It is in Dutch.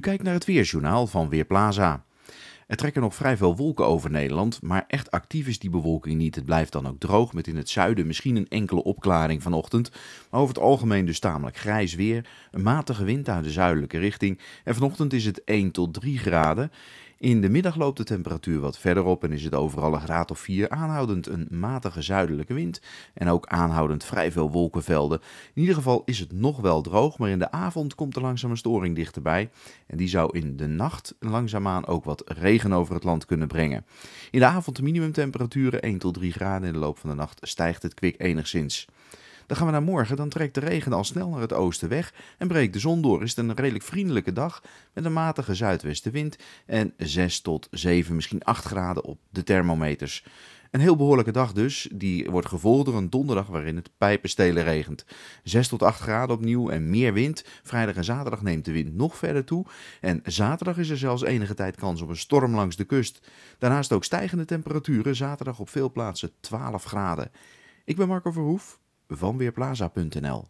Nu kijkt naar het Weerjournaal van Weerplaza. Er trekken nog vrij veel wolken over Nederland, maar echt actief is die bewolking niet. Het blijft dan ook droog, met in het zuiden misschien een enkele opklaring vanochtend. Maar over het algemeen dus tamelijk grijs weer, een matige wind uit de zuidelijke richting. En vanochtend is het 1 tot 3 graden. In de middag loopt de temperatuur wat verder op en is het overal een graad of 4 aanhoudend een matige zuidelijke wind en ook aanhoudend vrij veel wolkenvelden. In ieder geval is het nog wel droog, maar in de avond komt er langzaam een storing dichterbij en die zou in de nacht langzaamaan ook wat regen over het land kunnen brengen. In de avond de minimumtemperaturen 1 tot 3 graden, in de loop van de nacht stijgt het kwik enigszins. Dan gaan we naar morgen, dan trekt de regen al snel naar het oosten weg en breekt de zon door. Is het een redelijk vriendelijke dag met een matige zuidwestenwind en 6 tot 7, misschien 8 graden op de thermometers. Een heel behoorlijke dag dus, die wordt gevolgd door een donderdag waarin het pijpenstelen regent. 6 tot 8 graden opnieuw en meer wind. Vrijdag en zaterdag neemt de wind nog verder toe. En zaterdag is er zelfs enige tijd kans op een storm langs de kust. Daarnaast ook stijgende temperaturen, zaterdag op veel plaatsen 12 graden. Ik ben Marco Verhoef, van Weerplaza.nl.